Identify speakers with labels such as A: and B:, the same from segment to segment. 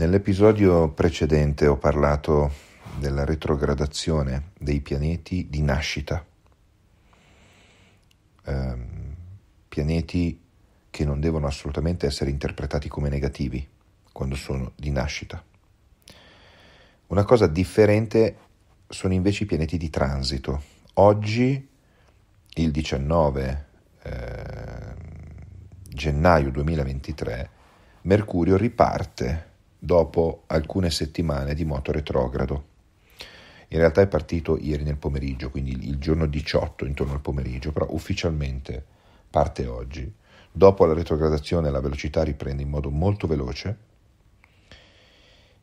A: Nell'episodio precedente ho parlato della retrogradazione dei pianeti di nascita, eh, pianeti che non devono assolutamente essere interpretati come negativi quando sono di nascita. Una cosa differente sono invece i pianeti di transito. Oggi, il 19 eh, gennaio 2023, Mercurio riparte dopo alcune settimane di moto retrogrado. In realtà è partito ieri nel pomeriggio, quindi il giorno 18 intorno al pomeriggio, però ufficialmente parte oggi. Dopo la retrogradazione la velocità riprende in modo molto veloce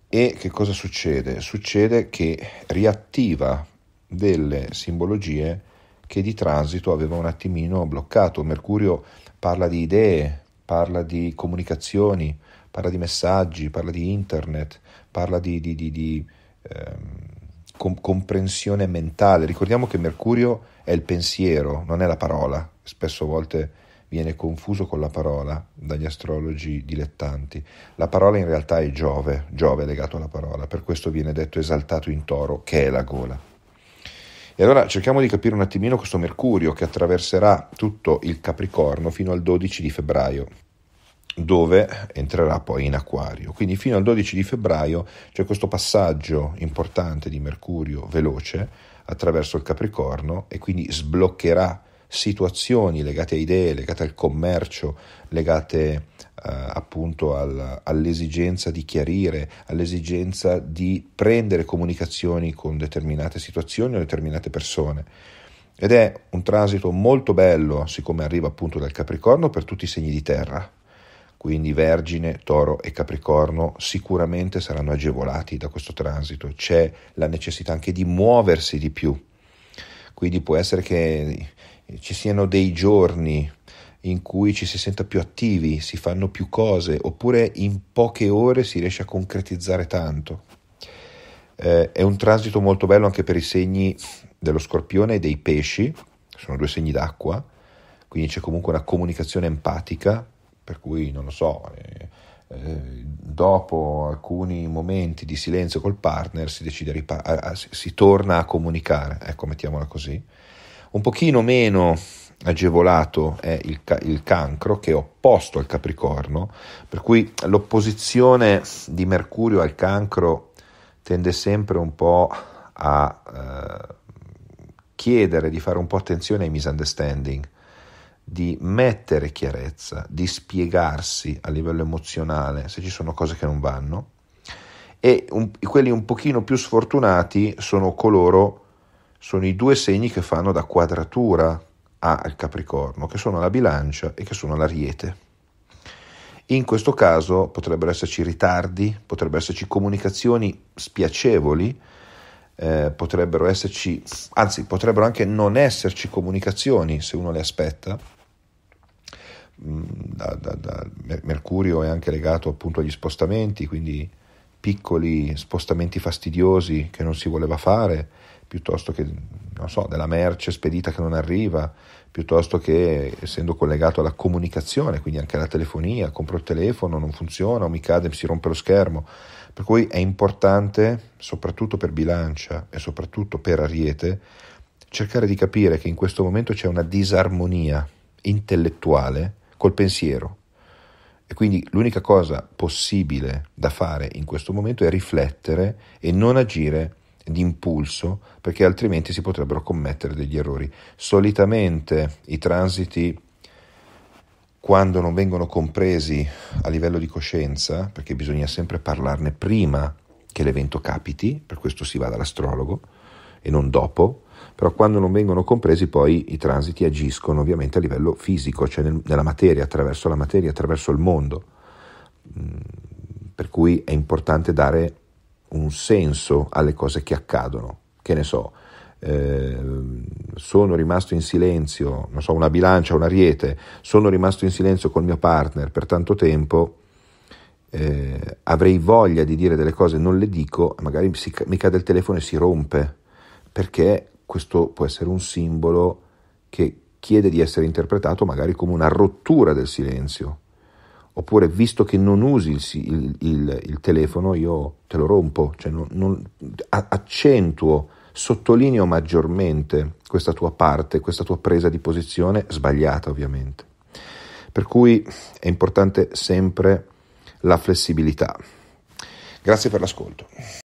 A: e che cosa succede? Succede che riattiva delle simbologie che di transito aveva un attimino bloccato. Mercurio parla di idee, parla di comunicazioni, parla di messaggi, parla di internet, parla di, di, di, di ehm, comprensione mentale. Ricordiamo che Mercurio è il pensiero, non è la parola, spesso a volte viene confuso con la parola dagli astrologi dilettanti. La parola in realtà è Giove, Giove è legato alla parola, per questo viene detto esaltato in toro, che è la gola. E allora cerchiamo di capire un attimino questo Mercurio che attraverserà tutto il Capricorno fino al 12 di febbraio dove entrerà poi in acquario. Quindi fino al 12 di febbraio c'è questo passaggio importante di Mercurio veloce attraverso il Capricorno e quindi sbloccherà situazioni legate a idee, legate al commercio, legate eh, appunto al, all'esigenza di chiarire, all'esigenza di prendere comunicazioni con determinate situazioni o determinate persone. Ed è un transito molto bello, siccome arriva appunto dal Capricorno, per tutti i segni di terra, quindi Vergine, Toro e Capricorno sicuramente saranno agevolati da questo transito, c'è la necessità anche di muoversi di più, quindi può essere che eh, ci siano dei giorni in cui ci si senta più attivi, si fanno più cose, oppure in poche ore si riesce a concretizzare tanto. Eh, è un transito molto bello anche per i segni dello scorpione e dei pesci, sono due segni d'acqua, quindi c'è comunque una comunicazione empatica per cui non lo so, eh, eh, dopo alcuni momenti di silenzio col partner si decide ripa- a, a, si, torna a comunicare, ecco mettiamola così. Un pochino meno agevolato è il, ca- il, cancro che è opposto al capricorno, per cui l'opposizione di Mercurio al cancro tende sempre un po' a eh, chiedere di fare un po' attenzione ai misunderstanding, di mettere chiarezza, di spiegarsi a livello emozionale se ci sono cose che non vanno e un, quelli un pochino più sfortunati sono coloro, sono i due segni che fanno da quadratura al Capricorno, che sono la bilancia e che sono l'ariete. In questo caso potrebbero esserci ritardi, potrebbero esserci comunicazioni spiacevoli, eh, potrebbero esserci, anzi potrebbero anche non esserci comunicazioni se uno le aspetta, da, da, da Mercurio è anche legato appunto agli spostamenti, quindi piccoli spostamenti fastidiosi che non si voleva fare, piuttosto che so, della merce spedita che non arriva, piuttosto che essendo collegato alla comunicazione, quindi anche alla telefonia, compro il telefono, non funziona, o mi cade, si rompe lo schermo. Per cui è importante, soprattutto per bilancia e soprattutto per ariete, cercare di capire che in questo momento c'è una disarmonia intellettuale col pensiero. E quindi l'unica cosa possibile da fare in questo momento è riflettere e non agire d'impulso, perché altrimenti si potrebbero commettere degli errori. Solitamente i transiti, quando non vengono compresi a livello di coscienza, perché bisogna sempre parlarne prima che l'evento capiti, per questo si va dall'astrologo e non dopo, però quando non vengono compresi poi i transiti agiscono ovviamente a livello fisico, cioè nel, nella materia, attraverso la materia, attraverso il mondo, mm, per cui è importante dare un senso alle cose che accadono, che ne so, eh, sono rimasto in silenzio, non so, una bilancia, un ariete, sono rimasto in silenzio con il mio partner per tanto tempo, eh, avrei voglia di dire delle cose, non le dico, magari si, mi cade il telefono e si rompe, perché questo può essere un simbolo che chiede di essere interpretato magari come una rottura del silenzio. Oppure, visto che non usi il, il, il, il telefono, io te lo rompo, cioè non, non, accentuo, sottolineo maggiormente questa tua parte, questa tua presa di posizione sbagliata ovviamente. Per cui è importante sempre la flessibilità. Grazie per l'ascolto.